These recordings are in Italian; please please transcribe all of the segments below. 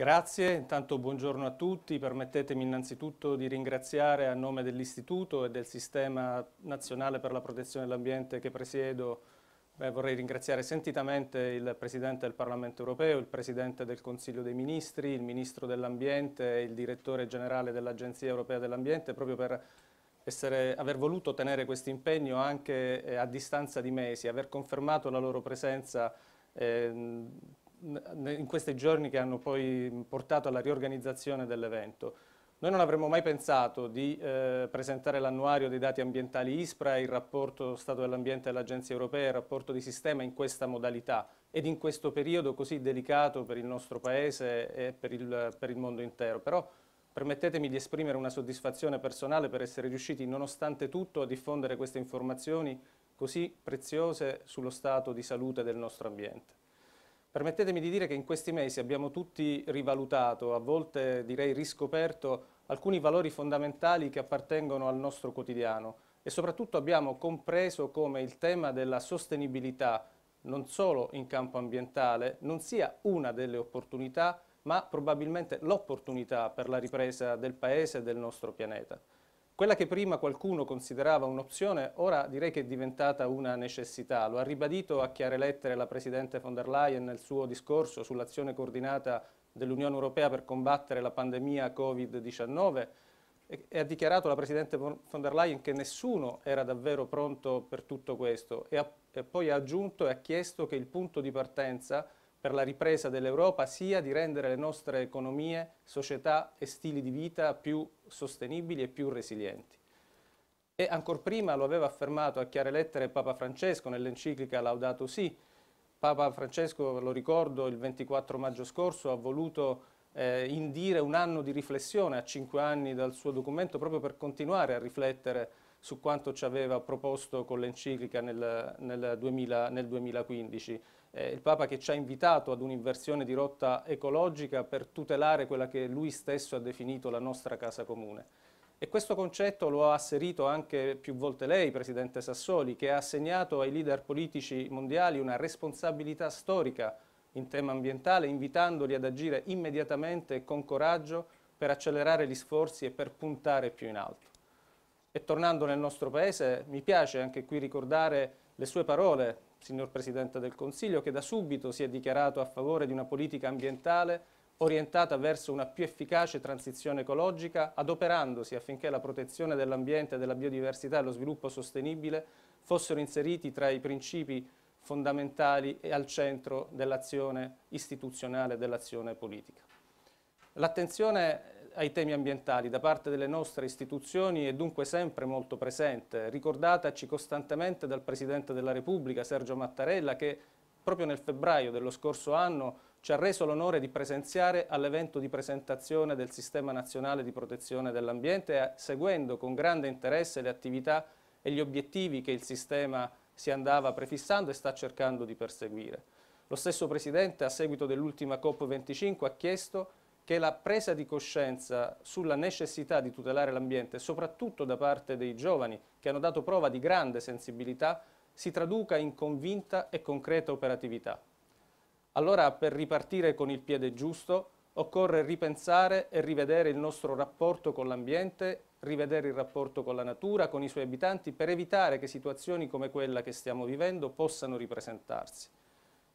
Grazie, intanto buongiorno a tutti. Permettetemi innanzitutto di ringraziare a nome dell'Istituto e del Sistema Nazionale per la Protezione dell'Ambiente che presiedo. Beh, vorrei ringraziare sentitamente il Presidente del Parlamento Europeo, il Presidente del Consiglio dei Ministri, il Ministro dell'Ambiente e il Direttore Generale dell'Agenzia Europea dell'Ambiente proprio per essere, aver voluto tenere questo impegno anche eh, a distanza di mesi, aver confermato la loro presenza eh, in questi giorni che hanno poi portato alla riorganizzazione dell'evento. Noi non avremmo mai pensato di eh, presentare l'annuario dei dati ambientali ISPRA, il rapporto Stato dell'Ambiente dell'Agenzia Europea, il rapporto di sistema in questa modalità ed in questo periodo così delicato per il nostro Paese e per il, per il mondo intero. Però permettetemi di esprimere una soddisfazione personale per essere riusciti nonostante tutto a diffondere queste informazioni così preziose sullo stato di salute del nostro ambiente. Permettetemi di dire che in questi mesi abbiamo tutti rivalutato, a volte direi riscoperto, alcuni valori fondamentali che appartengono al nostro quotidiano e soprattutto abbiamo compreso come il tema della sostenibilità, non solo in campo ambientale, non sia una delle opportunità, ma probabilmente l'opportunità per la ripresa del Paese e del nostro pianeta. Quella che prima qualcuno considerava un'opzione, ora direi che è diventata una necessità. Lo ha ribadito a chiare lettere la Presidente von der Leyen nel suo discorso sull'azione coordinata dell'Unione Europea per combattere la pandemia Covid-19 e ha dichiarato la Presidente von der Leyen che nessuno era davvero pronto per tutto questo e, ha, e poi ha aggiunto e ha chiesto che il punto di partenza per la ripresa dell'Europa sia di rendere le nostre economie, società e stili di vita più sostenibili e più resilienti. E ancor prima lo aveva affermato a chiare lettere Papa Francesco nell'enciclica Laudato Si. Papa Francesco, lo ricordo, il 24 maggio scorso ha voluto eh, indire un anno di riflessione a cinque anni dal suo documento proprio per continuare a riflettere su quanto ci aveva proposto con l'enciclica nel, nel, nel 2015 eh, il Papa che ci ha invitato ad un'inversione di rotta ecologica per tutelare quella che lui stesso ha definito la nostra casa comune. E questo concetto lo ha asserito anche più volte lei, Presidente Sassoli, che ha assegnato ai leader politici mondiali una responsabilità storica in tema ambientale, invitandoli ad agire immediatamente e con coraggio per accelerare gli sforzi e per puntare più in alto. E tornando nel nostro Paese, mi piace anche qui ricordare le sue parole signor Presidente del Consiglio, che da subito si è dichiarato a favore di una politica ambientale orientata verso una più efficace transizione ecologica, adoperandosi affinché la protezione dell'ambiente, della biodiversità e lo sviluppo sostenibile fossero inseriti tra i principi fondamentali e al centro dell'azione istituzionale e dell'azione politica. L'attenzione ai temi ambientali da parte delle nostre istituzioni è dunque sempre molto presente, ricordataci costantemente dal Presidente della Repubblica Sergio Mattarella che proprio nel febbraio dello scorso anno ci ha reso l'onore di presenziare all'evento di presentazione del Sistema Nazionale di Protezione dell'Ambiente, eh, seguendo con grande interesse le attività e gli obiettivi che il sistema si andava prefissando e sta cercando di perseguire. Lo stesso Presidente, a seguito dell'ultima COP25, ha chiesto che la presa di coscienza sulla necessità di tutelare l'ambiente, soprattutto da parte dei giovani che hanno dato prova di grande sensibilità, si traduca in convinta e concreta operatività. Allora, per ripartire con il piede giusto, occorre ripensare e rivedere il nostro rapporto con l'ambiente, rivedere il rapporto con la natura, con i suoi abitanti, per evitare che situazioni come quella che stiamo vivendo possano ripresentarsi.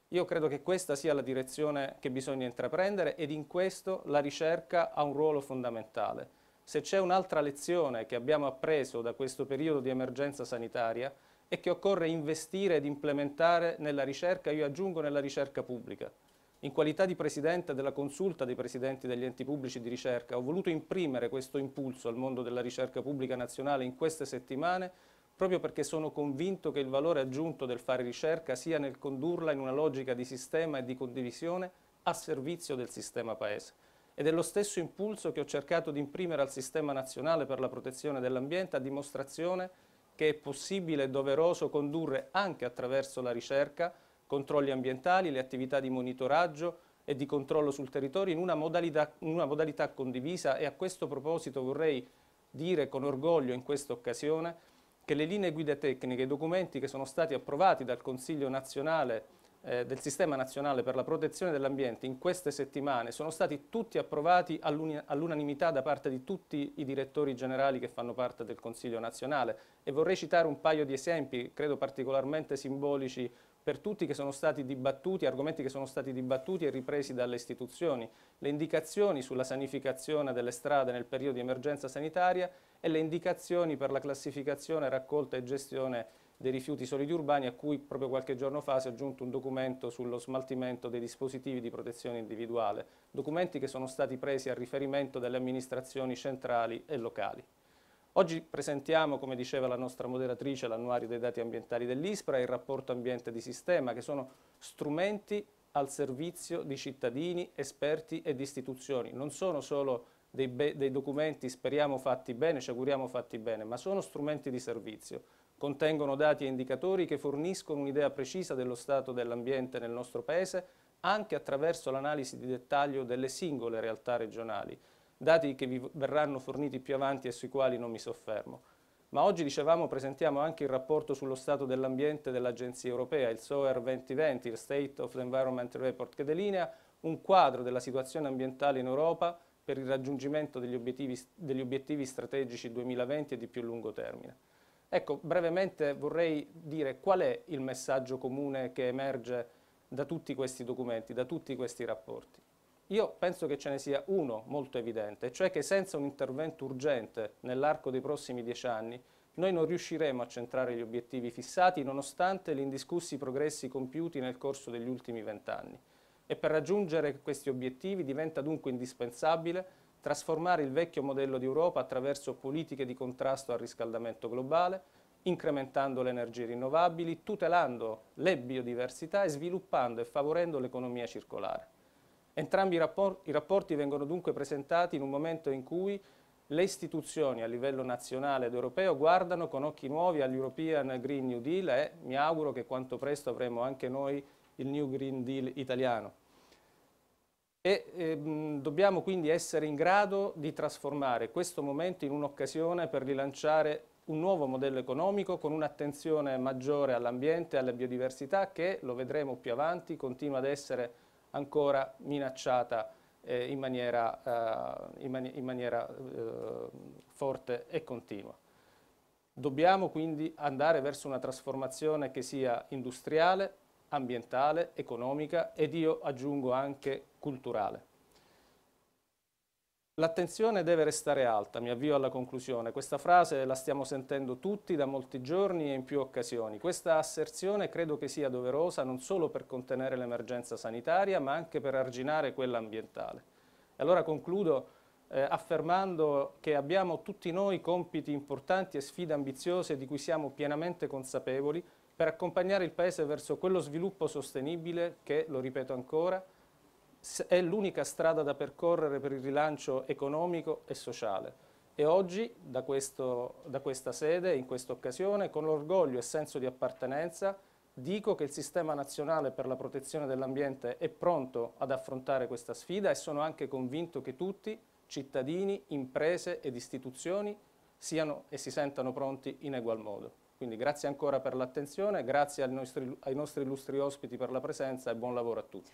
Io credo che questa sia la direzione che bisogna intraprendere ed in questo la ricerca ha un ruolo fondamentale. Se c'è un'altra lezione che abbiamo appreso da questo periodo di emergenza sanitaria è che occorre investire ed implementare nella ricerca, io aggiungo nella ricerca pubblica. In qualità di Presidente della Consulta dei Presidenti degli enti pubblici di ricerca ho voluto imprimere questo impulso al mondo della ricerca pubblica nazionale in queste settimane proprio perché sono convinto che il valore aggiunto del fare ricerca sia nel condurla in una logica di sistema e di condivisione a servizio del sistema Paese. Ed è lo stesso impulso che ho cercato di imprimere al Sistema Nazionale per la Protezione dell'Ambiente a dimostrazione che è possibile e doveroso condurre anche attraverso la ricerca controlli ambientali, le attività di monitoraggio e di controllo sul territorio in una modalità, in una modalità condivisa e a questo proposito vorrei dire con orgoglio in questa occasione che le linee guida tecniche, i documenti che sono stati approvati dal Consiglio nazionale eh, del Sistema Nazionale per la Protezione dell'Ambiente in queste settimane sono stati tutti approvati all'unanimità all da parte di tutti i direttori generali che fanno parte del Consiglio nazionale e vorrei citare un paio di esempi, credo particolarmente simbolici per tutti che sono stati dibattuti, argomenti che sono stati dibattuti e ripresi dalle istituzioni, le indicazioni sulla sanificazione delle strade nel periodo di emergenza sanitaria e le indicazioni per la classificazione, raccolta e gestione dei rifiuti solidi urbani a cui proprio qualche giorno fa si è aggiunto un documento sullo smaltimento dei dispositivi di protezione individuale, documenti che sono stati presi a riferimento dalle amministrazioni centrali e locali. Oggi presentiamo, come diceva la nostra moderatrice, l'annuario dei dati ambientali dell'ISPRA e il rapporto ambiente di sistema, che sono strumenti al servizio di cittadini, esperti ed istituzioni. Non sono solo dei, dei documenti, speriamo fatti bene, ci auguriamo fatti bene, ma sono strumenti di servizio. Contengono dati e indicatori che forniscono un'idea precisa dello stato dell'ambiente nel nostro Paese anche attraverso l'analisi di dettaglio delle singole realtà regionali, dati che vi verranno forniti più avanti e sui quali non mi soffermo. Ma oggi, dicevamo, presentiamo anche il rapporto sullo stato dell'ambiente dell'Agenzia europea, il SOER 2020, il State of the Environment Report, che delinea un quadro della situazione ambientale in Europa per il raggiungimento degli obiettivi, degli obiettivi strategici 2020 e di più lungo termine. Ecco, brevemente vorrei dire qual è il messaggio comune che emerge da tutti questi documenti, da tutti questi rapporti. Io penso che ce ne sia uno molto evidente, cioè che senza un intervento urgente nell'arco dei prossimi dieci anni noi non riusciremo a centrare gli obiettivi fissati nonostante gli indiscussi progressi compiuti nel corso degli ultimi vent'anni. E per raggiungere questi obiettivi diventa dunque indispensabile trasformare il vecchio modello di Europa attraverso politiche di contrasto al riscaldamento globale, incrementando le energie rinnovabili, tutelando le biodiversità e sviluppando e favorendo l'economia circolare. Entrambi i rapporti, i rapporti vengono dunque presentati in un momento in cui le istituzioni a livello nazionale ed europeo guardano con occhi nuovi all'European Green New Deal e mi auguro che quanto presto avremo anche noi il New Green Deal italiano. E ehm, dobbiamo quindi essere in grado di trasformare questo momento in un'occasione per rilanciare un nuovo modello economico con un'attenzione maggiore all'ambiente e alla biodiversità che, lo vedremo più avanti, continua ad essere ancora minacciata eh, in maniera, eh, in mani in maniera eh, forte e continua. Dobbiamo quindi andare verso una trasformazione che sia industriale, ambientale, economica ed io aggiungo anche culturale. L'attenzione deve restare alta, mi avvio alla conclusione. Questa frase la stiamo sentendo tutti da molti giorni e in più occasioni. Questa asserzione credo che sia doverosa non solo per contenere l'emergenza sanitaria, ma anche per arginare quella ambientale. E allora concludo eh, affermando che abbiamo tutti noi compiti importanti e sfide ambiziose di cui siamo pienamente consapevoli per accompagnare il Paese verso quello sviluppo sostenibile che, lo ripeto ancora, è l'unica strada da percorrere per il rilancio economico e sociale. E oggi, da, questo, da questa sede, in questa occasione, con orgoglio e senso di appartenenza, dico che il Sistema Nazionale per la Protezione dell'Ambiente è pronto ad affrontare questa sfida e sono anche convinto che tutti, cittadini, imprese ed istituzioni, siano e si sentano pronti in egual modo. Quindi grazie ancora per l'attenzione, grazie ai nostri, ai nostri illustri ospiti per la presenza e buon lavoro a tutti.